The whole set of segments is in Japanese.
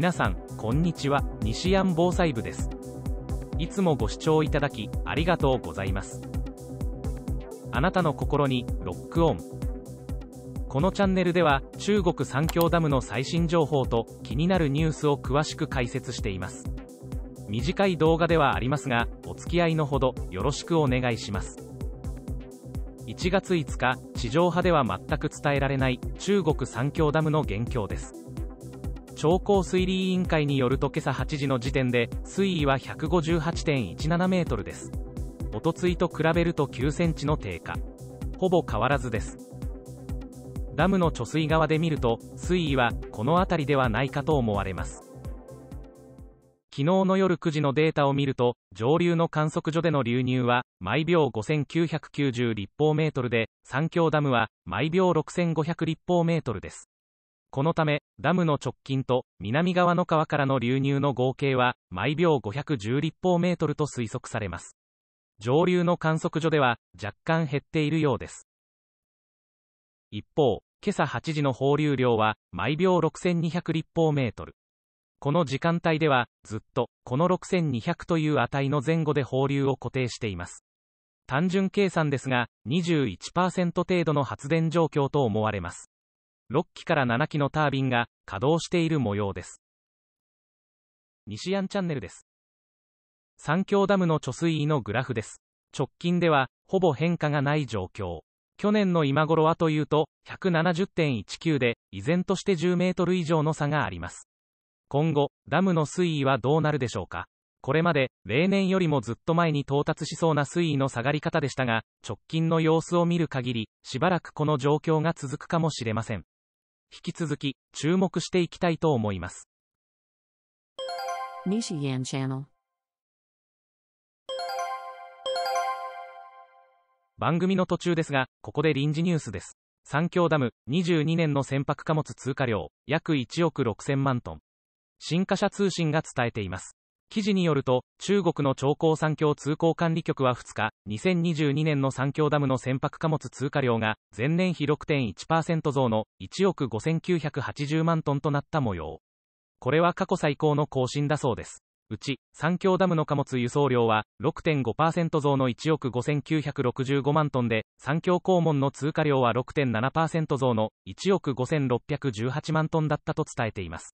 皆さんこんにちは西安防災部ですいつもご視聴いただきありがとうございますあなたの心にロックオンこのチャンネルでは中国三峡ダムの最新情報と気になるニュースを詳しく解説しています短い動画ではありますがお付き合いのほどよろしくお願いします1月5日地上波では全く伝えられない中国三峡ダムの現況です商工推理委員会によると今朝8時の時点で水位は158.17メートルですおとついと比べると9センチの低下ほぼ変わらずですダムの貯水側で見ると水位はこの辺りではないかと思われます昨日の夜9時のデータを見ると、上流の観測所での流入は、毎秒5990立方メートルで、三峡ダムは、毎秒6500立方メートルです。このため、ダムの直近と南側の川からの流入の合計は、毎秒510立方メートルと推測されます。上流の観測所では、若干減っているようです。一方、今朝8時の放流量は、毎秒6200立方メートル。この時間帯では、ずっと、この6200という値の前後で放流を固定しています。単純計算ですが、21%程度の発電状況と思われます。6機から7機のタービンが稼働している模様です。西安チャンネルです。三峡ダムの貯水位のグラフです。直近では、ほぼ変化がない状況。去年の今頃はというと、170.19で、依然として10メートル以上の差があります。今後、ダムの水位はどうなるでしょうか。これまで、例年よりもずっと前に到達しそうな水位の下がり方でしたが、直近の様子を見る限り、しばらくこの状況が続くかもしれません。引き続き注目していきたいと思います。番組の途中ですが、ここで臨時ニュースです。三峡ダム、22年の船舶貨物通過量、約1億6000万トン。新華社通信が伝えています。記事によると、中国の長江産業通行管理局は2日、2022年の三峡ダムの船舶貨物通過量が、前年比6.1%増の1億5980万トンとなった模様。これは過去最高の更新だそうです。うち、三峡ダムの貨物輸送量は、6.5%増の1億5965万トンで、三峡肛門の通過量は6.7%増の1億5618万トンだったと伝えています。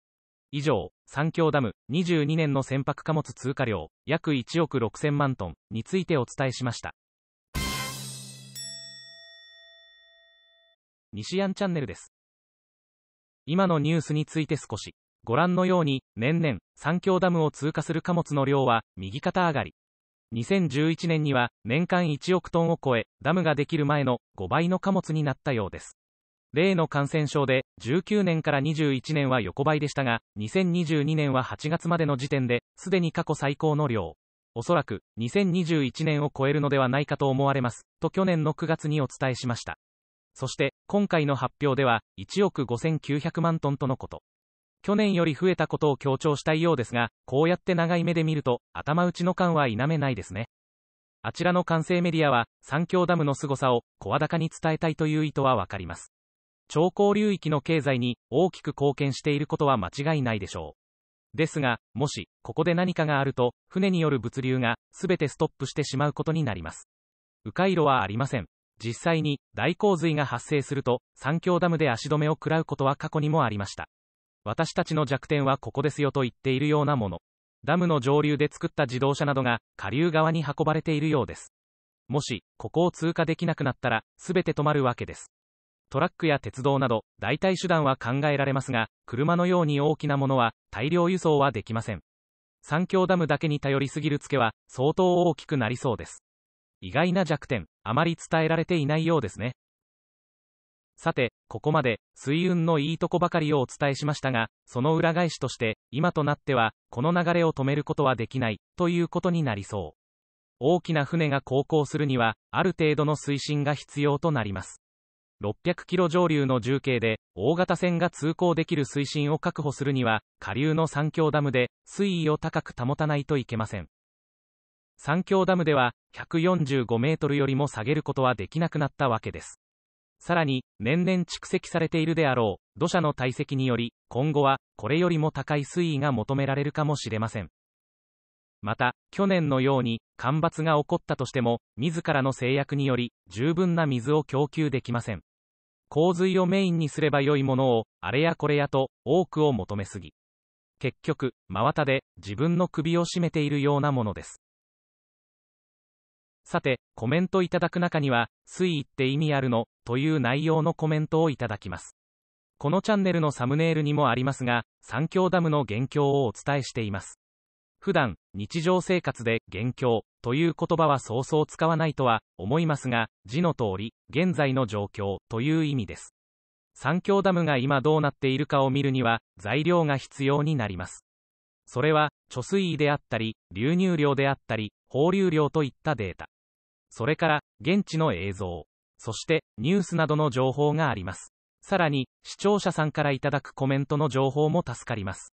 以上、三峡ダム、22年の船舶貨物通過量、約1億6000万トンについてお伝えしました。西安チャンネルです。今のニュースについて少し。ご覧のように、年々、三峡ダムを通過する貨物の量は、右肩上がり。2011年には、年間1億トンを超え、ダムができる前の5倍の貨物になったようです。例の感染症で19年から21年は横ばいでしたが、2022年は8月までの時点で、すでに過去最高の量。おそらく、2021年を超えるのではないかと思われます、と去年の9月にお伝えしました。そして、今回の発表では、1億5900万トンとのこと。去年より増えたことを強調したいようですが、こうやって長い目で見ると、頭打ちの感は否めないですね。あちらの完成メディアは、三峡ダムの凄さを、声高に伝えたいという意図はわかります。長江流域の経済に大きく貢献していることは間違いないでしょう。ですが、もし、ここで何かがあると、船による物流が、すべてストップしてしまうことになります。迂回路はありません。実際に、大洪水が発生すると、三峡ダムで足止めを食らうことは過去にもありました。私たちの弱点はここですよと言っているようなもの。ダムの上流で作った自動車などが、下流側に運ばれているようです。もし、ここを通過できなくなったら、すべて止まるわけです。トラックや鉄道など代替手段は考えられますが、車のように大きなものは大量輸送はできません。三峡ダムだけに頼りすぎるツケは相当大きくなりそうです。意外な弱点、あまり伝えられていないようですね。さて、ここまで水運のいいとこばかりをお伝えしましたが、その裏返しとして、今となっては、この流れを止めることはできない、ということになりそう。大きな船が航行するには、ある程度の推進が必要となります。600キロ上流の重慶で、大型船が通行できる水深を確保するには、下流の三峡ダムで、水位を高く保たないといけません。三峡ダムでは、145メートルよりも下げることはできなくなったわけです。さらに、年々蓄積されているであろう、土砂の堆積により、今後は、これよりも高い水位が求められるかもしれません。また、去年のように、干ばつが起こったとしても、自らの制約により、十分な水を供給できません。洪水をメインにすれば良いものを、あれやこれやと、多くを求めすぎ。結局、真綿で自分の首を絞めているようなものです。さて、コメントいただく中には、推移って意味あるの、という内容のコメントをいただきます。このチャンネルのサムネイルにもありますが、三峡ダムの現況をお伝えしています。普段、日常生活で、元凶という言葉はそうそう使わないとは思いますが、字の通り、現在の状況という意味です。三峡ダムが今どうなっているかを見るには、材料が必要になります。それは、貯水位であったり、流入量であったり、放流量といったデータ。それから、現地の映像。そして、ニュースなどの情報があります。さらに、視聴者さんからいただくコメントの情報も助かります。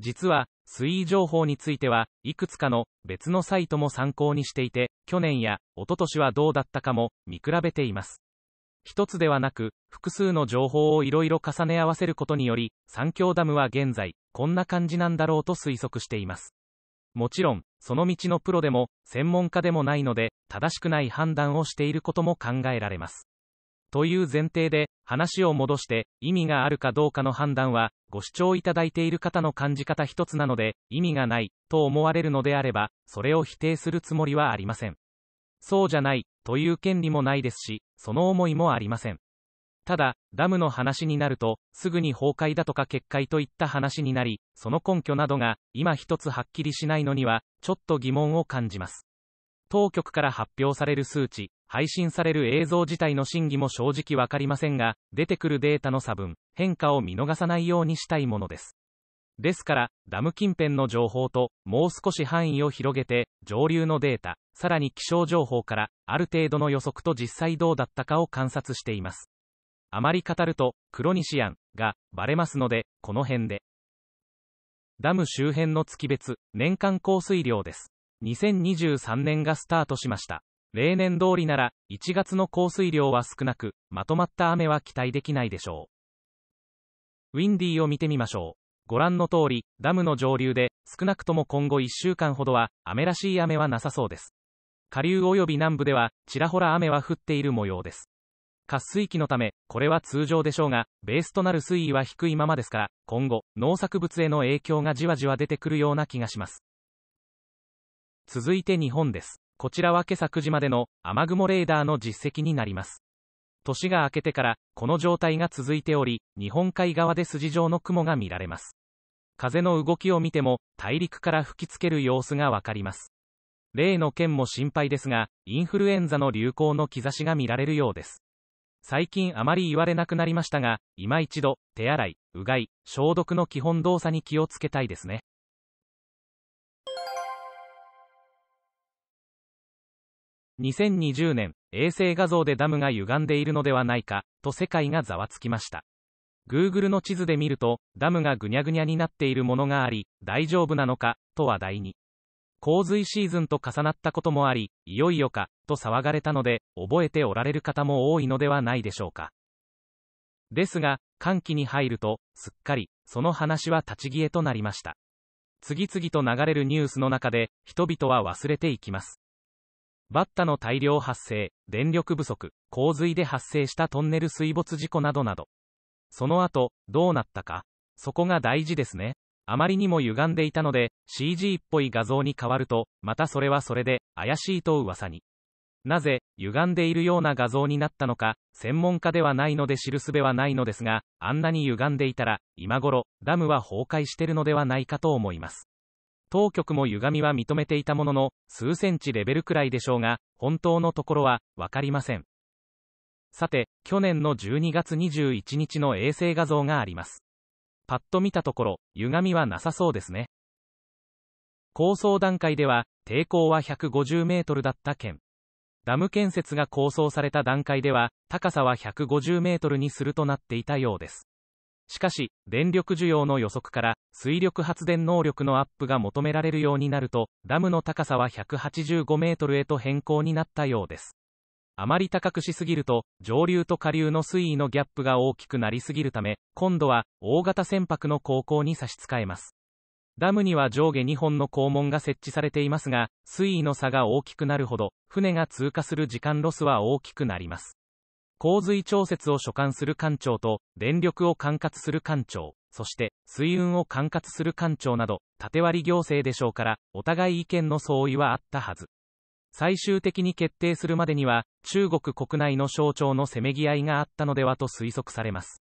実は、水位情報については、いくつかの別のサイトも参考にしていて、去年や一昨年はどうだったかも見比べています。一つではなく、複数の情報をいろいろ重ね合わせることにより、三峡ダムは現在、こんな感じなんだろうと推測しています。もちろん、その道のプロでも、専門家でもないので、正しくない判断をしていることも考えられます。という前提で、話を戻して、意味があるかどうかの判断は、ご視聴いただいている方の感じ方一つなので、意味がない、と思われるのであれば、それを否定するつもりはありません。そうじゃない、という権利もないですし、その思いもありません。ただ、ダムの話になると、すぐに崩壊だとか決壊といった話になり、その根拠などが、今一つはっきりしないのには、ちょっと疑問を感じます。当局から発表される数値、配信される映像自体の真偽も正直わかりませんが、出てくるデータの差分、変化を見逃さないようにしたいものです。ですから、ダム近辺の情報と、もう少し範囲を広げて、上流のデータ、さらに気象情報から、ある程度の予測と実際どうだったかを観察しています。あまり語ると、クロニシアンがバレますので、この辺で。ダム周辺の月別、年間降水量です。2023年がスタートしました。例年通りなら、1月の降水量は少なく、まとまった雨は期待できないでしょう。ウィンディーを見てみましょう。ご覧の通り、ダムの上流で、少なくとも今後1週間ほどは、雨らしい雨はなさそうです。下流及び南部では、ちらほら雨は降っている模様です。渇水期のため、これは通常でしょうが、ベースとなる水位は低いままですから、今後、農作物への影響がじわじわ出てくるような気がします。続いて日本です。こちらは今朝9時までの雨雲レーダーの実績になります。年が明けてからこの状態が続いており、日本海側で筋状の雲が見られます。風の動きを見ても大陸から吹きつける様子がわかります。例の件も心配ですが、インフルエンザの流行の兆しが見られるようです。最近あまり言われなくなりましたが、今一度、手洗い、うがい、消毒の基本動作に気をつけたいですね。2020年、衛星画像でダムが歪んでいるのではないか、と世界がざわつきました。Google の地図で見ると、ダムがぐにゃぐにゃになっているものがあり、大丈夫なのか、と話題に。洪水シーズンと重なったこともあり、いよいよか、と騒がれたので、覚えておられる方も多いのではないでしょうか。ですが、寒気に入ると、すっかり、その話は立ち消えとなりました。次々と流れるニュースの中で、人々は忘れていきます。バッタの大量発生、電力不足、洪水で発生したトンネル水没事故などなど。その後、どうなったか。そこが大事ですね。あまりにも歪んでいたので、CG っぽい画像に変わると、またそれはそれで、怪しいと噂に。なぜ、歪んでいるような画像になったのか、専門家ではないので知るすべはないのですが、あんなに歪んでいたら、今頃、ダムは崩壊してるのではないかと思います。当局も歪みは認めていたものの、数センチレベルくらいでしょうが、本当のところは、分かりません。さて、去年の12月21日の衛星画像があります。パッと見たところ、歪みはなさそうですね。構想段階では、抵抗は150メートルだった県。ダム建設が構想された段階では、高さは150メートルにするとなっていたようです。しかし、電力需要の予測から、水力発電能力のアップが求められるようになると、ダムの高さは185メートルへと変更になったようです。あまり高くしすぎると、上流と下流の水位のギャップが大きくなりすぎるため、今度は、大型船舶の航行に差し支えます。ダムには上下2本の肛門が設置されていますが、水位の差が大きくなるほど、船が通過する時間ロスは大きくなります。洪水調節を所管する官庁と、電力を管轄する官庁、そして、水運を管轄する官庁など、縦割り行政でしょうから、お互い意見の相違はあったはず。最終的に決定するまでには、中国国内の省庁のせめぎ合いがあったのではと推測されます。